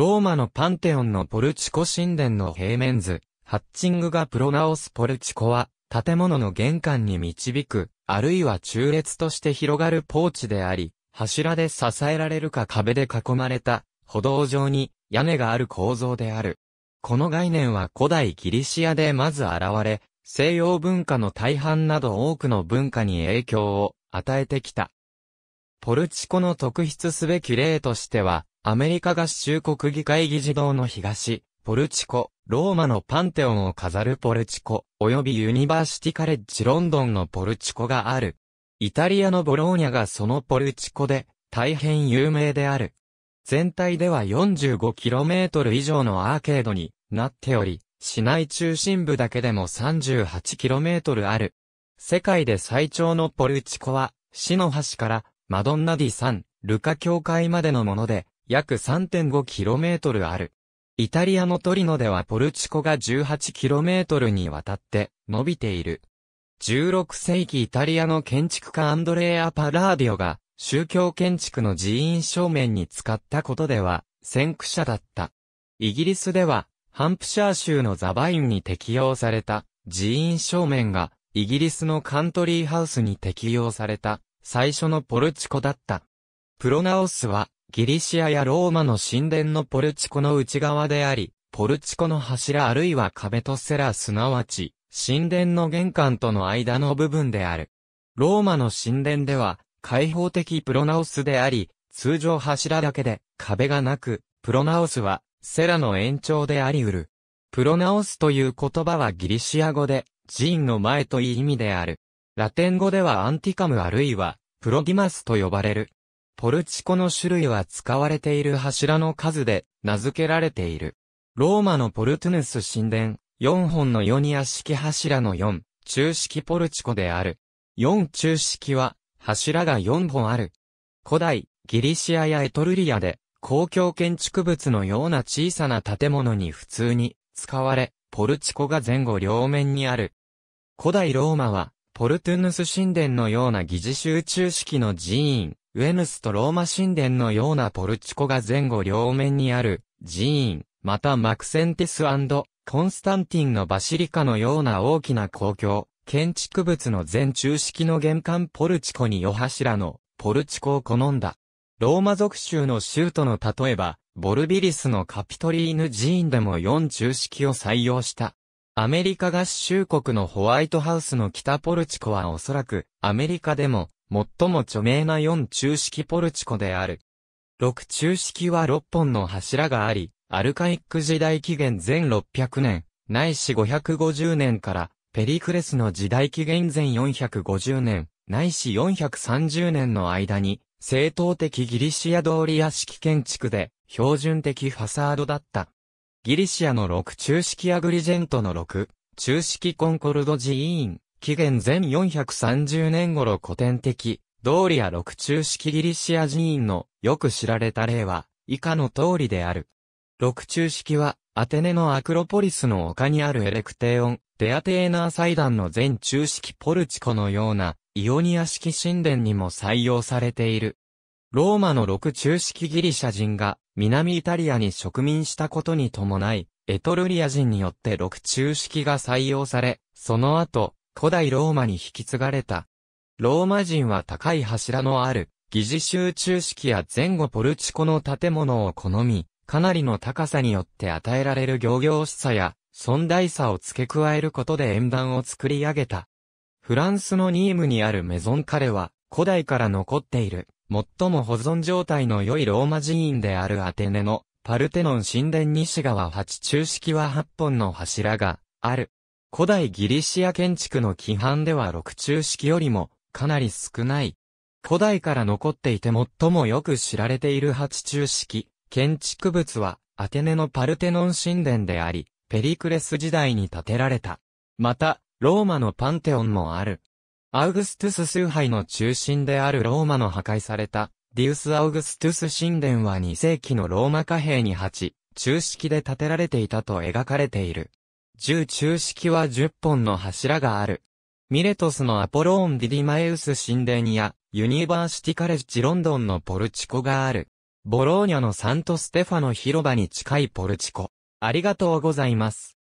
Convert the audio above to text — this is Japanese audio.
ローマのパンテオンのポルチコ神殿の平面図、ハッチングがプロナオスポルチコは、建物の玄関に導く、あるいは中列として広がるポーチであり、柱で支えられるか壁で囲まれた、歩道上に屋根がある構造である。この概念は古代ギリシアでまず現れ、西洋文化の大半など多くの文化に影響を与えてきた。ポルチコの特筆すべき例としては、アメリカ合衆国議会議事堂の東、ポルチコ、ローマのパンテオンを飾るポルチコ、及びユニバーシティカレッジロンドンのポルチコがある。イタリアのボローニャがそのポルチコで、大変有名である。全体では 45km 以上のアーケードになっており、市内中心部だけでも 38km ある。世界で最長のポルチコは、市の端からマドンナディサン、ルカ教会までのもので、約 3.5km ある。イタリアのトリノではポルチコが 18km にわたって伸びている。16世紀イタリアの建築家アンドレア・パラーディオが宗教建築の寺院正面に使ったことでは先駆者だった。イギリスではハンプシャー州のザバインに適用された寺院正面がイギリスのカントリーハウスに適用された最初のポルチコだった。プロナオスはギリシアやローマの神殿のポルチコの内側であり、ポルチコの柱あるいは壁とセラすなわち、神殿の玄関との間の部分である。ローマの神殿では、開放的プロナオスであり、通常柱だけで壁がなく、プロナオスはセラの延長であり得る。プロナオスという言葉はギリシア語で、寺院の前という意味である。ラテン語ではアンティカムあるいは、プロディマスと呼ばれる。ポルチコの種類は使われている柱の数で名付けられている。ローマのポルトゥヌス神殿、4本のヨニ式柱の4、中式ポルチコである。4中式は、柱が4本ある。古代、ギリシアやエトルリアで、公共建築物のような小さな建物に普通に使われ、ポルチコが前後両面にある。古代ローマは、ポルトゥヌス神殿のような疑似集中式の寺院、ウェヌスとローマ神殿のようなポルチコが前後両面にある寺院、またマクセンティスコンスタンティンのバシリカのような大きな公共、建築物の全中式の玄関ポルチコに夜柱のポルチコを好んだ。ローマ属州の州都の例えば、ボルビリスのカピトリーヌ寺院でも4中式を採用した。アメリカ合衆国のホワイトハウスの北ポルチコはおそらくアメリカでも最も著名な4中式ポルチコである。6中式は6本の柱があり、アルカイック時代紀元前600年、ないし550年から、ペリクレスの時代紀元前450年、ないし430年の間に、正当的ギリシア通り屋敷建築で、標準的ファサードだった。ギリシアの6中式アグリジェントの6、中式コンコルド寺院、紀元前430年頃古典的、ドーリア六中式ギリシア寺院のよく知られた例は、以下の通りである。六中式は、アテネのアクロポリスの丘にあるエレクテオン、デアテーナー祭壇の全中式ポルチコのような、イオニア式神殿にも採用されている。ローマの六中式ギリシャ人が、南イタリアに植民したことに伴い、エトルリア人によって六中式が採用され、その後、古代ローマに引き継がれた。ローマ人は高い柱のある、疑似集中式や前後ポルチコの建物を好み、かなりの高さによって与えられる行々しさや、存在さを付け加えることで円盤を作り上げた。フランスのニームにあるメゾンカレは、古代から残っている、最も保存状態の良いローマ寺院であるアテネの、パルテノン神殿西側8中式は8本の柱が、ある。古代ギリシア建築の規範では六中式よりもかなり少ない。古代から残っていて最もよく知られている八中式建築物はアテネのパルテノン神殿であり、ペリクレス時代に建てられた。また、ローマのパンテオンもある。アウグストゥス崇拝の中心であるローマの破壊されたディウス・アウグストゥス神殿は2世紀のローマ貨幣に8、中式で建てられていたと描かれている。銃中式は10本の柱がある。ミレトスのアポローン・ディディマエウス神殿や、ユニバーシティカレッジロンドンのポルチコがある。ボローニャのサントステファの広場に近いポルチコ。ありがとうございます。